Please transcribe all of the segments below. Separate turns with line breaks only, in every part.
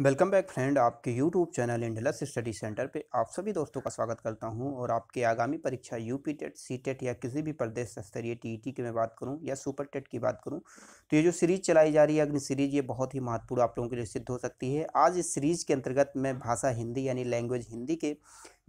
welcome back friend आपके YouTube channel इंडलस study centre पे आप सभी दोस्तों का स्वागत करता हूं और आपके आगामी परीक्षा U P TET C TET या किसी भी प्रदेश स्तरीय टी टी e की मैं बात करूं या सुपर टेट की बात करूं तो ये जो सीरीज चलाई जा रही है अग्नि सीरीज ये बहुत ही महत्वपूर्ण आप लोगों के लिए सिद्ध हो सकती है आज इस सीरीज के अंतर्गत मैं भाषा हिंदी यानी लैंग्वेज हिंदी के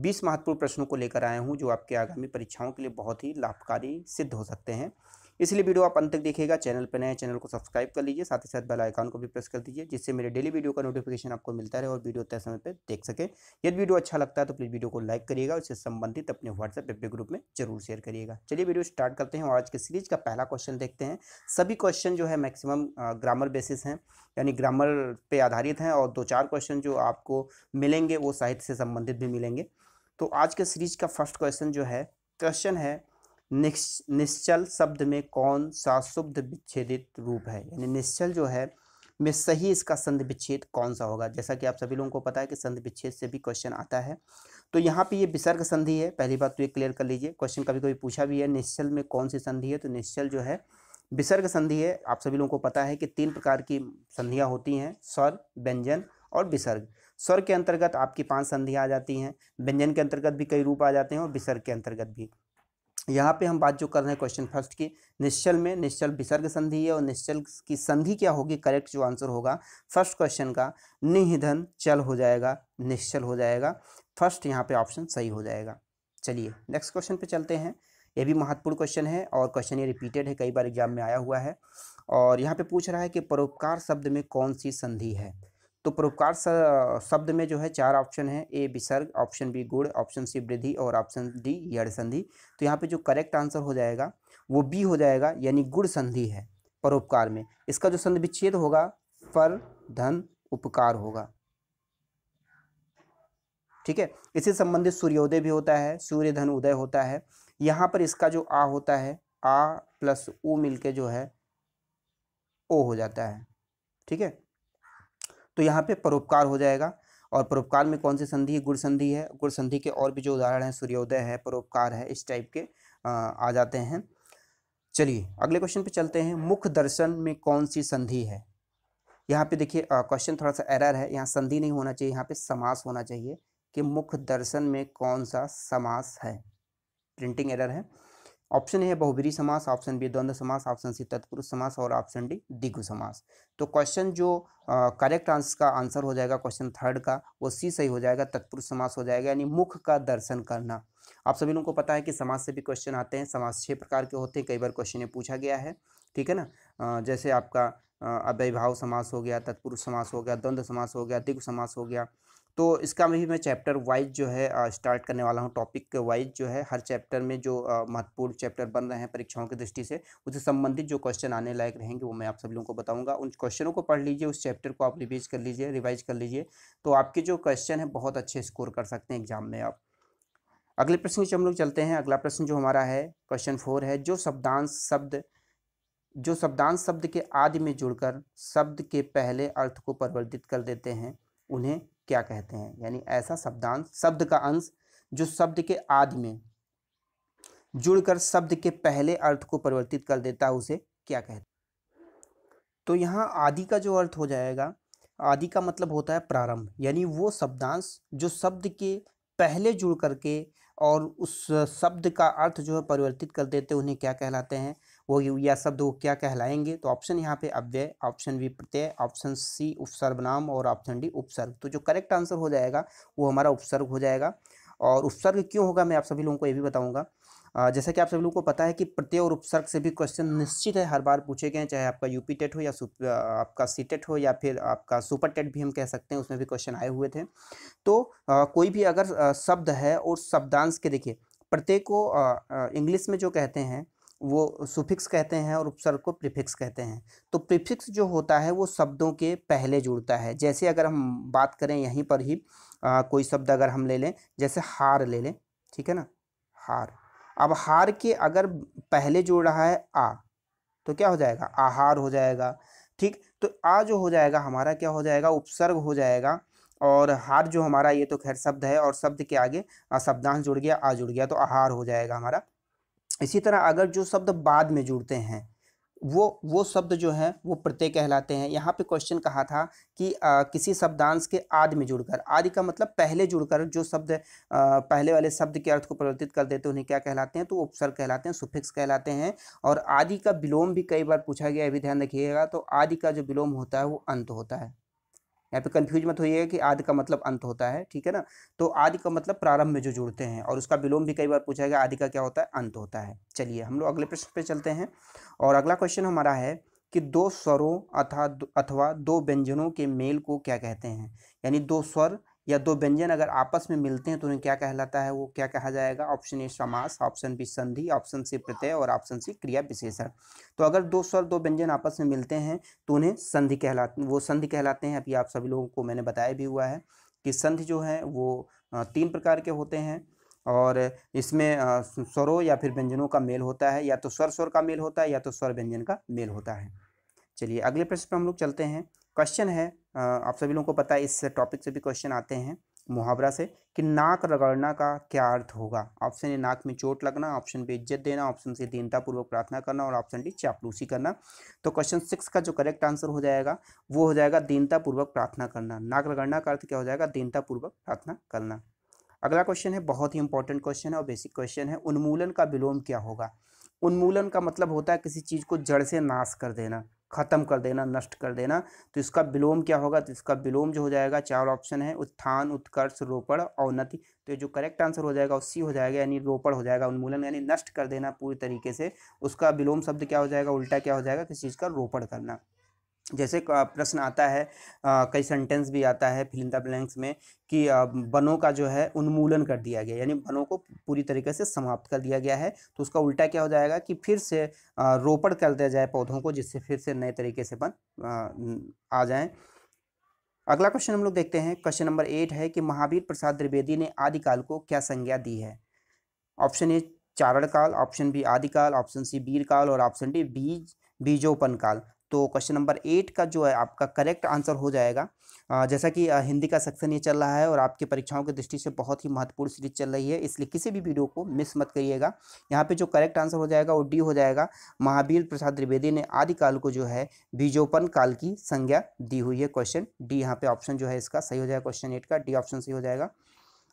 बीस महत्वपूर्ण प्रश्नों को लेकर आया हूँ जो आपके आगामी परीक्षाओं के लिए बहुत ही लाभकारी सिद्ध हो सकते हैं इसलिए वीडियो आप अंत तक देखिएगा चैनल पर नए चैनल को सब्सक्राइब कर लीजिए साथ ही साथ बेल आइकन को भी प्रेस कर दीजिए जिससे मेरे डेली वीडियो का नोटिफिकेशन आपको मिलता रहे और वीडियो तय समय पर देख सके यदि वीडियो अच्छा लगता है तो प्लीज़ वीडियो को लाइक करिएगा उससे संबंधित अपने व्हाट्सएप एपे ग्रुप में जरूर शेयर करिएगा चलिए वीडियो स्टार्ट करते हैं और आज के सीरीज का पहला क्वेश्चन देखते हैं सभी क्वेश्चन जो है मैक्सिमम ग्रामर बेसिस हैं यानी ग्रामर पे आधारित हैं और दो चार क्वेश्चन जो आपको मिलेंगे वो साहित्य से संबंधित भी मिलेंगे तो आज के सीरीज का फर्स्ट क्वेश्चन जो है क्वेश्चन है निश्चल शब्द में कौन सा शुद्ध विच्छेदित रूप है यानी निश्चल जो है में सही इसका संध विच्छेद कौन सा होगा जैसा कि आप सभी लोगों को पता है कि संध विच्छेद से भी क्वेश्चन आता है तो यहाँ पे ये विसर्ग संधि है पहली बात तो ये क्लियर कर लीजिए क्वेश्चन कभी कभी पूछा भी है निश्चल में कौन सी संधि है तो निश्चल जो है विसर्ग संधि है आप सभी लोगों को पता है कि तीन प्रकार की संधियाँ होती हैं स्वर व्यंजन और विसर्ग स्वर के अंतर्गत आपकी पांच संधियाँ आ जाती हैं व्यंजन के अंतर्गत भी कई रूप आ जाते हैं और विसर्ग के अंतर्गत भी यहाँ पे हम बात जो कर रहे हैं क्वेश्चन फर्स्ट की निश्चल में निश्चल विसर्ग संधि है और निश्चल की संधि क्या होगी करेक्ट जो आंसर होगा फर्स्ट क्वेश्चन का निहिधन चल हो जाएगा निश्चल हो जाएगा फर्स्ट यहाँ पे ऑप्शन सही हो जाएगा चलिए नेक्स्ट क्वेश्चन पे चलते हैं ये भी महत्वपूर्ण क्वेश्चन है और क्वेश्चन ये रिपीटेड है कई बार एग्जाम में आया हुआ है और यहाँ पे पूछ रहा है कि परोपकार शब्द में कौन सी संधि है तो परोपकार शब्द में जो है चार ऑप्शन है ए विसर्ग ऑप्शन बी गुड़ ऑप्शन सी वृद्धि और ऑप्शन डी यड़ संधि तो यहाँ पे जो करेक्ट आंसर हो जाएगा वो बी हो जाएगा यानी गुड़ संधि है परोपकार में इसका जो संधि विच्छेद होगा पर धन उपकार होगा ठीक है इसी संबंधित सूर्योदय भी होता है सूर्य धन उदय होता है यहाँ पर इसका जो आ होता है आ प्लस ऊ मिलके जो है ओ हो जाता है ठीक है तो यहाँ पे परोपकार हो जाएगा और परोपकार में कौन सी संधि है गुड़ संधि है गुड़ संधि के और भी जो उदाहरण हैं सूर्योदय है परोपकार है इस टाइप के आ, जाते हैं चलिए अगले क्वेश्चन पे चलते हैं मुख दर्शन में कौन सी संधि है यहाँ पे देखिए क्वेश्चन थोड़ा सा एरर है यहाँ संधि नहीं होना चाहिए यहाँ पे समास होना चाहिए कि मुख दर्शन में कौन सा समास है प्रिंटिंग एरर है ऑप्शन है बहुबरी समास ऑप्शन बी द्वंद्व समास ऑप्शन सी तत्पुरुष समास और ऑप्शन डी दिग्व समास तो क्वेश्चन जो करेक्ट आंसर का आंसर हो जाएगा क्वेश्चन थर्ड का वो सी सही हो जाएगा तत्पुरुष समास हो जाएगा यानी मुख का दर्शन करना आप सभी लोगों को पता है कि समाज से भी क्वेश्चन आते हैं समाज छः प्रकार के होते हैं कई बार क्वेश्चन ये पूछा गया है ठीक है ना जैसे आपका अवैभाव समास हो गया तत्पुरुष समास हो गया द्वंद्व समास हो गया दिग्व समास हो गया तो इसका भी मैं चैप्टर वाइज जो है स्टार्ट करने वाला हूँ टॉपिक वाइज जो है हर चैप्टर में जो महत्वपूर्ण चैप्टर बन रहे हैं परीक्षाओं की दृष्टि से उससे संबंधित जो क्वेश्चन आने लायक रहेंगे वो मैं आप सब लोगों को बताऊंगा उन क्वेश्चनों को पढ़ लीजिए उस चैप्टर को आप रिवीज कर लीजिए रिवाइज कर लीजिए तो आपके जो क्वेश्चन है बहुत अच्छे स्कोर कर सकते हैं एग्जाम में आप अगले प्रश्न की हम लोग चलते हैं अगला प्रश्न जो हमारा है क्वेश्चन फोर है जो शब्दांश शब्द जो शब्दांश शब्द के आदि में जुड़कर शब्द के पहले अर्थ को परिवर्तित कर देते हैं उन्हें क्या कहते हैं यानी ऐसा शब्दांश शब्द का अंश जो शब्द के आदि में जुड़कर शब्द के पहले अर्थ को परिवर्तित कर देता है उसे क्या कहते तो यहाँ आदि का जो अर्थ हो जाएगा आदि का मतलब होता है प्रारंभ यानी वो शब्दांश जो शब्द के पहले जुड़ करके और उस शब्द का अर्थ जो है परिवर्तित कर देते उन्हें क्या कहलाते हैं वो या शब्द वो क्या कहलाएंगे तो ऑप्शन यहाँ पे अव्यय ऑप्शन बी प्रत्यय ऑप्शन सी उपसर्ग नाम और ऑप्शन डी उपसर्ग तो जो करेक्ट आंसर हो जाएगा वो हमारा उपसर्ग हो जाएगा और उपसर्ग क्यों होगा मैं आप सभी लोगों को ये भी बताऊँगा जैसा कि आप सभी लोगों को पता है कि प्रत्यय और उपसर्ग से भी क्वेश्चन निश्चित है हर बार पूछे गए हैं चाहे आपका यूपी टेट हो या आपका सी टेट हो या फिर आपका सुपर टेट भी हम कह सकते हैं उसमें भी क्वेश्चन आए हुए थे तो आ, कोई भी अगर आ, शब्द है और शब्दांश के देखिए प्रत्यय को इंग्लिश में जो कहते हैं वो सुफिक्स कहते हैं और उपसर्ग को प्रीफिक्स कहते हैं तो प्रीफिक्स जो होता है वो शब्दों के पहले जुड़ता है जैसे अगर हम बात करें यहीं पर ही आ, कोई शब्द अगर हम ले लें जैसे हार ले लें ठीक है ना हार अब हार के अगर पहले जुड़ रहा है आ तो क्या हो जाएगा आहार हो जाएगा ठीक तो आ जो हो जाएगा हमारा क्या हो जाएगा उपसर्ग हो जाएगा और हार जो हमारा ये तो खैर शब्द है और शब्द के आगे शब्दांश जुड़ गया आ जुड़ गया तो आहार हो जाएगा हमारा इसी तरह अगर जो शब्द बाद में जुड़ते हैं वो वो शब्द जो है वो प्रत्यय कहलाते हैं यहाँ पे क्वेश्चन कहा था कि आ, किसी शब्दांश के आदि में जुड़कर आदि का मतलब पहले जुड़कर जो शब्द पहले वाले शब्द के अर्थ को परिवर्तित कर देते हैं उन्हें क्या कहलाते हैं तो उपसर्ग कहलाते हैं सुफिक्स कहलाते हैं और आदि का विलोम भी कई बार पूछा गया अभी ध्यान रखिएगा तो आदि का जो विलोम होता है वो अंत होता है यहाँ पे कंफ्यूज मत होइएगा कि आदि का मतलब अंत होता है ठीक है ना तो आदि का मतलब प्रारंभ में जो जुड़ते हैं और उसका विलोम भी कई बार पूछा गया आदि का क्या होता है अंत होता है चलिए हम लोग अगले प्रश्न पे चलते हैं और अगला क्वेश्चन हमारा है कि दो स्वरों अथा अथवा दो व्यंजनों के मेल को क्या कहते हैं यानी दो स्वर या दो व्यंजन अगर आपस में मिलते हैं तो उन्हें क्या कहलाता है वो क्या कहा जाएगा ऑप्शन ए समास ऑप्शन बी संधि ऑप्शन सी प्रत्यय और ऑप्शन सी क्रिया विशेषण तो अगर दो स्वर दो व्यंजन आपस में मिलते हैं तो उन्हें संधि कहलाते वो संधि कहलाते हैं अभी आप सभी लोगों को मैंने बताया भी हुआ है कि संधि जो है वो तीन प्रकार के होते हैं और इसमें स्वरों या फिर व्यंजनों का मेल होता है या तो स्वर स्वर का मेल होता है या तो स्वर व्यंजन का मेल होता है चलिए अगले प्रश्न पर हम लोग चलते हैं क्वेश्चन है आप सभी लोगों को पता है इस टॉपिक से भी क्वेश्चन आते हैं मुहावरा से कि नाक रगड़ना का क्या अर्थ होगा ऑप्शन ए नाक में चोट लगना ऑप्शन बी इज्जत देना ऑप्शन सी दीनतापूर्वक प्रार्थना करना और ऑप्शन डी चापलूसी करना तो क्वेश्चन सिक्स का जो करेक्ट आंसर हो जाएगा वो हो जाएगा दीनतापूर्वक प्रार्थना करना नाक रगड़ना का अर्थ क्या हो जाएगा दीनतापूर्वक प्रार्थना करना अगला क्वेश्चन है बहुत ही इंपॉर्टेंट क्वेश्चन है और बेसिक क्वेश्चन है उन्मूलन का विलोम क्या होगा उन्मूलन का मतलब होता है किसी चीज़ को जड़ से नाश कर देना ख़त्म कर देना नष्ट कर देना तो इसका विलोम क्या होगा तो इसका विलोम जो हो जाएगा चार ऑप्शन है उत्थान उत्कर्ष रोपण औन्नति तो जो करेक्ट आंसर हो जाएगा वो सी हो जाएगा यानी रोपण हो जाएगा उन्मूलन यानी नष्ट कर देना पूरी तरीके से उसका विलोम शब्द क्या हो जाएगा उल्टा क्या हो जाएगा किसी चीज़ का रोपण करना जैसे प्रश्न आता है आ, कई सेंटेंस भी आता है फिलिंदा ब्लैंक्स में कि वनों का जो है उन्मूलन कर दिया गया यानी बनों को पूरी तरीके से समाप्त कर दिया गया है तो उसका उल्टा क्या हो जाएगा कि फिर से रोपण कर दिया जाए पौधों को जिससे फिर से नए तरीके से वन आ, जाए अगला क्वेश्चन हम लोग देखते हैं क्वेश्चन नंबर एट है कि महावीर प्रसाद द्विवेदी ने आदिकाल को क्या संज्ञा दी है ऑप्शन ए चारण काल ऑप्शन बी आदिकाल ऑप्शन सी बीर काल और ऑप्शन डी बीज बीजोपन काल तो क्वेश्चन नंबर एट का जो है आपका करेक्ट आंसर हो जाएगा जैसा कि हिंदी का सेक्शन ये चल रहा है और आपकी परीक्षाओं की दृष्टि से बहुत ही महत्वपूर्ण सीरीज चल रही है इसलिए किसी भी वीडियो को मिस मत करिएगा यहाँ पे जो करेक्ट आंसर हो जाएगा वो डी हो जाएगा महावीर प्रसाद द्विवेदी ने आदिकाल को जो है बीजोपन काल की संज्ञा दी हुई है क्वेश्चन डी यहाँ पे ऑप्शन जो है इसका सही हो जाएगा क्वेश्चन एट का डी ऑप्शन सही हो जाएगा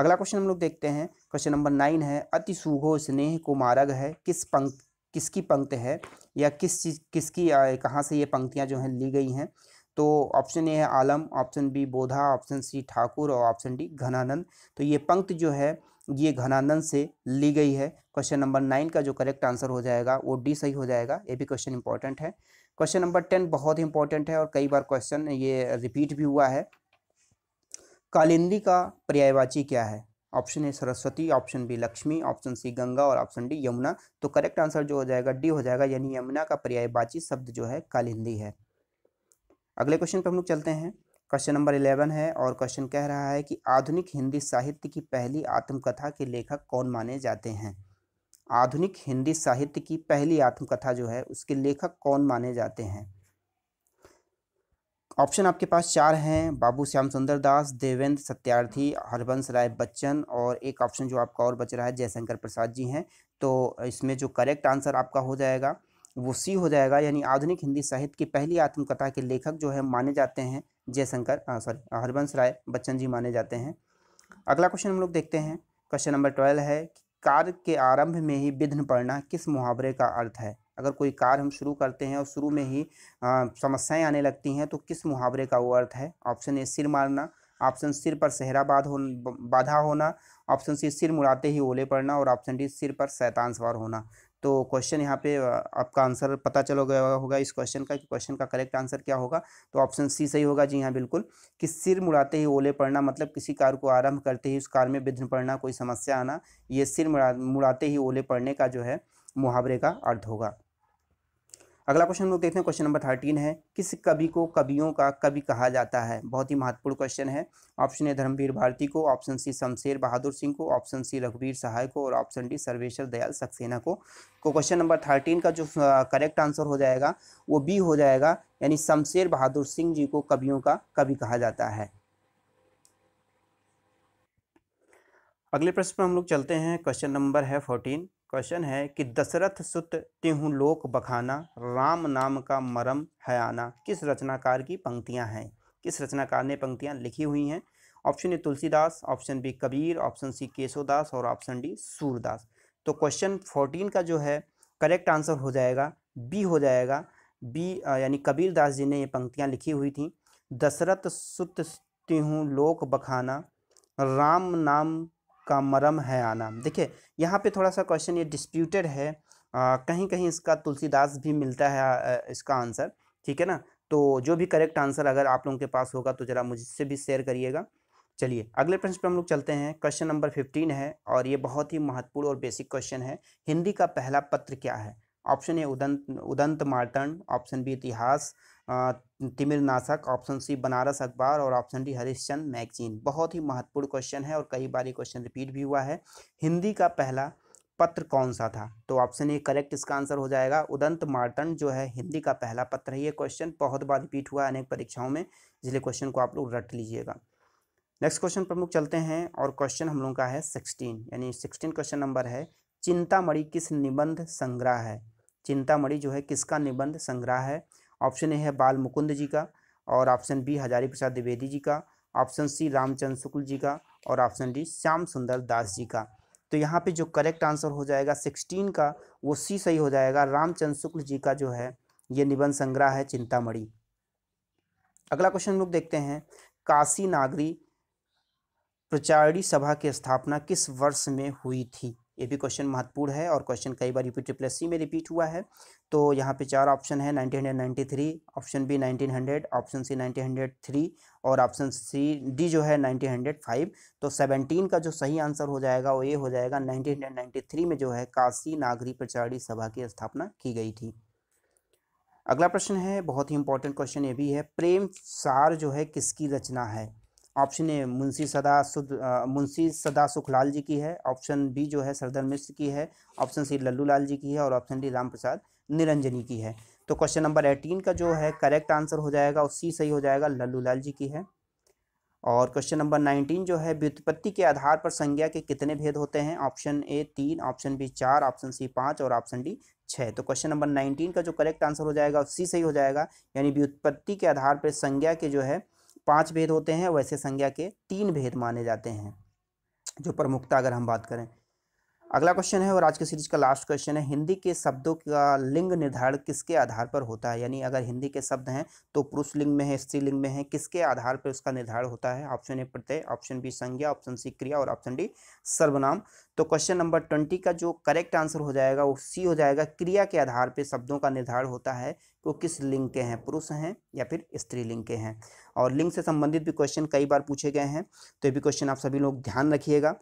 अगला क्वेश्चन हम लोग देखते हैं क्वेश्चन नंबर नाइन है अति सुघो स्नेह को मारग है किस पंक्ति किसकी पंक्त है या किस चीज़ किसकी कहाँ से ये पंक्तियाँ जो हैं ली गई हैं तो ऑप्शन ए है Alam option B Bodha option C Thakur और ऑप्शन डी घनानंद तो ये पंक्त जो है ये घनानंद से ली गई है क्वेश्चन नंबर नाइन का जो करेक्ट आंसर हो जाएगा वो डी सही हो जाएगा ये भी क्वेश्चन इंपॉर्टेंट है क्वेश्चन नंबर टेन बहुत ही इंपॉर्टेंट है और कई बार क्वेश्चन ये रिपीट भी हुआ है कालिंदी का पर्यायवाची क्या है option A Saraswati option B Lakshmi option C Ganga और ऑप्शन डी यमुना तो करेक्ट आंसर जो हो जाएगा डी हो जाएगा यानी यमुना का पर्यायवाची शब्द जो है कालिंदी है अगले क्वेश्चन पर हम लोग चलते हैं क्वेश्चन नंबर इलेवन है और क्वेश्चन कह रहा है कि आधुनिक हिंदी साहित्य की पहली आत्मकथा के लेखक कौन माने जाते हैं आधुनिक हिंदी साहित्य की पहली आत्मकथा जो है उसके लेखक कौन माने जाते हैं ऑप्शन आपके पास चार हैं बाबू श्याम सुंदर दास देवेंद्र सत्यार्थी हरबंस राय बच्चन और एक ऑप्शन जो आपका और बच रहा है जयशंकर प्रसाद जी हैं तो इसमें जो करेक्ट आंसर आपका हो जाएगा वो सी हो जाएगा यानी आधुनिक हिंदी साहित्य की पहली आत्मकथा के लेखक जो है माने जाते हैं जयशंकर सॉरी हरबंस राय बच्चन जी माने जाते हैं अगला क्वेश्चन हम लोग देखते हैं क्वेश्चन नंबर ट्वेल्व है कार्य के आरंभ में ही विघ्न पड़ना किस मुहावरे का अर्थ है अगर कोई कार्य हम शुरू करते हैं और शुरू में ही समस्याएं आने लगती हैं तो किस मुहावरे का वो अर्थ है ऑप्शन ए सिर मारना ऑप्शन सिर पर सहराबाद हो बाधा होना ऑप्शन सी सिर मुड़ाते ही ओले पड़ना और ऑप्शन डी सिर पर शैतान सवार होना तो क्वेश्चन यहाँ पे आपका आंसर पता चल गया होगा इस क्वेश्चन का कि क्वेश्चन का करेक्ट आंसर क्या होगा तो ऑप्शन सी सही होगा जी हाँ बिल्कुल कि सिर मुड़ाते ही ओले पड़ना मतलब किसी कार को आरंभ करते ही उस कार में विघ्न पड़ना कोई समस्या आना ये सिर मुड़ा मुड़ाते ही ओले पड़ने का जो है मुहावरे का अर्थ होगा अगला क्वेश्चन हम लोग देखते हैं क्वेश्चन नंबर थर्टीन है किस कवि को कवियों का कवि कहा जाता है बहुत ही महत्वपूर्ण क्वेश्चन है ऑप्शन ए धर्मवीर भारती को ऑप्शन सी शमशेर बहादुर सिंह को ऑप्शन सी रघुवीर सहाय को और ऑप्शन डी सर्वेश्वर दयाल सक्सेना को को तो क्वेश्चन नंबर थर्टीन का जो करेक्ट आंसर हो जाएगा वो बी हो जाएगा यानी शमशेर बहादुर सिंह जी को कवियों का कवि कहा जाता है अगले प्रश्न पर हम लोग चलते हैं क्वेश्चन नंबर है फोर्टीन क्वेश्चन है कि दशरथ सुत तिहु लोक बखाना राम नाम का मरम हयाना किस रचनाकार की पंक्तियां हैं किस रचनाकार ने पंक्तियां लिखी हुई हैं option A Tulsidas option B Kabir option C Keshodas और ऑप्शन डी सूरदास तो क्वेश्चन फोर्टीन का जो है करेक्ट आंसर हो जाएगा बी हो जाएगा बी यानी कबीर दास जी ने ये पंक्तियाँ लिखी हुई थी दशरथ सुत तिहु लोक बखाना राम नाम का मरम है आना देखिए यहाँ पे थोड़ा सा क्वेश्चन ये डिस्प्यूटेड है आ, कहीं कहीं इसका तुलसीदास भी मिलता है आ, इसका आंसर ठीक है ना तो जो भी करेक्ट आंसर अगर आप लोगों के पास होगा तो ज़रा मुझसे भी शेयर करिएगा चलिए अगले प्रश्न पर हम लोग चलते हैं क्वेश्चन नंबर फिफ्टीन है और ये बहुत ही महत्वपूर्ण और बेसिक क्वेश्चन है हिंदी का पहला पत्र क्या है option A Udant Udant Martand option B Itihas Timir नाशक ऑप्शन सी बनारस अखबार और ऑप्शन डी हरिश्चंद मैगजीन बहुत ही महत्वपूर्ण क्वेश्चन है और कई बार ये क्वेश्चन रिपीट भी हुआ है हिंदी का पहला पत्र कौन सा था तो ऑप्शन ए करेक्ट इसका आंसर हो जाएगा उदंत मार्टन जो है हिंदी का पहला पत्र है ये क्वेश्चन बहुत बार रिपीट हुआ है अनेक परीक्षाओं में इसलिए क्वेश्चन को आप लोग रट लीजिएगा नेक्स्ट क्वेश्चन प्रमुख चलते हैं और क्वेश्चन हम लोग का है सिक्सटीन यानी सिक्सटीन क्वेश्चन नंबर है चिंतामणि किस निबंध संग्रह है चिंतामणि जो है किसका निबंध संग्रह है ऑप्शन ए है बाल मुकुंद जी का और ऑप्शन बी हजारी प्रसाद द्विवेदी जी का ऑप्शन सी रामचंद्र शुक्ल जी का और ऑप्शन डी श्याम सुंदर दास जी का तो यहाँ पे जो करेक्ट आंसर हो जाएगा सिक्सटीन का वो सी सही हो जाएगा रामचंद्र शुक्ल जी का जो है ये निबंध संग्रह है चिंतामणि अगला क्वेश्चन हम लोग देखते हैं काशी नागरी प्रचारणी सभा की स्थापना किस वर्ष में हुई थी ये भी क्वेश्चन महत्वपूर्ण है और क्वेश्चन कई बार यूपी ट्रिपल सी में रिपीट हुआ है तो यहाँ पे चार ऑप्शन है 1993 ऑप्शन बी 1900 ऑप्शन सी 1903 और ऑप्शन सी डी जो है 1905 तो 17 का जो सही आंसर हो जाएगा वो ये हो जाएगा 1993 में जो है काशी नागरी प्रचारी सभा की स्थापना की गई थी अगला प्रश्न है बहुत ही इंपॉर्टेंट क्वेश्चन ये भी है प्रेम सार जो है किसकी रचना है ऑप्शन ए मुंशी सदा सुद मुंशी सदा सुखलाल जी की है ऑप्शन बी जो है सरदार मिश्र की है ऑप्शन सी लल्लू लाल जी की है और ऑप्शन डी राम प्रसाद निरंजनी की है तो क्वेश्चन नंबर एटीन का जो है करेक्ट आंसर हो जाएगा और सी सही हो जाएगा लल्लू लाल जी की है और क्वेश्चन नंबर नाइनटीन जो है व्युत्पत्ति के आधार पर संज्ञा के कितने भेद होते हैं ऑप्शन ए तीन ऑप्शन बी चार ऑप्शन सी पाँच और ऑप्शन डी छः तो क्वेश्चन नंबर नाइनटीन का जो करेक्ट आंसर हो जाएगा सी सही हो जाएगा यानी व्युत्पत्ति के आधार पर संज्ञा के जो है पांच भेद होते हैं वैसे संज्ञा के तीन भेद माने जाते हैं जो प्रमुखता अगर हम बात करें अगला क्वेश्चन है और आज के सीरीज का लास्ट क्वेश्चन है हिंदी के शब्दों का लिंग निर्धारण किसके आधार पर होता है यानी अगर हिंदी के शब्द हैं तो पुरुष लिंग में है स्त्री लिंग में है किसके आधार पर उसका निर्धारण होता है ऑप्शन ए प्रत्यय ऑप्शन बी संज्ञा ऑप्शन सी क्रिया और ऑप्शन डी सर्वनाम तो क्वेश्चन नंबर ट्वेंटी का जो करेक्ट आंसर हो जाएगा वो सी हो जाएगा क्रिया के आधार पर शब्दों का निर्धारण होता है कि वो किस लिंग के हैं पुरुष हैं या फिर स्त्री लिंग के हैं और लिंग से संबंधित भी क्वेश्चन कई बार पूछे गए हैं तो ये भी क्वेश्चन आप सभी लोग ध्यान रखिएगा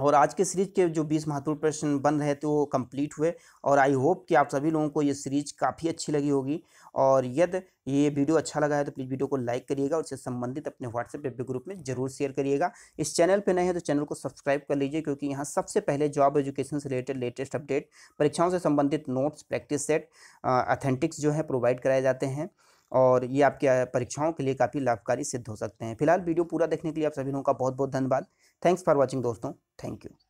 और आज के सीरीज के जो 20 महत्वपूर्ण प्रश्न बन रहे थे तो वो कंप्लीट हुए और आई होप कि आप सभी लोगों को ये सीरीज काफ़ी अच्छी लगी होगी और यदि ये वीडियो अच्छा लगा है तो प्लीज़ वीडियो को लाइक करिएगा और इससे संबंधित अपने व्हाट्सएप वेब ग्रुप में जरूर शेयर करिएगा इस चैनल पर नए हैं तो चैनल को सब्सक्राइब कर लीजिए क्योंकि यहाँ सबसे पहले जॉब एजुकेशन से रिलेटेड लेटेस्ट अपडेट परीक्षाओं से संबंधित नोट्स प्रैक्टिस सेट अथेंटिक्स जो है प्रोवाइड कराए जाते हैं और ये आपके परीक्षाओं के लिए काफ़ी लाभकारी सिद्ध हो सकते हैं फिलहाल वीडियो पूरा देखने के लिए आप सभी लोगों का बहुत बहुत धन्यवाद थैंक्स फॉर वॉचिंग दोस्तों थैंक यू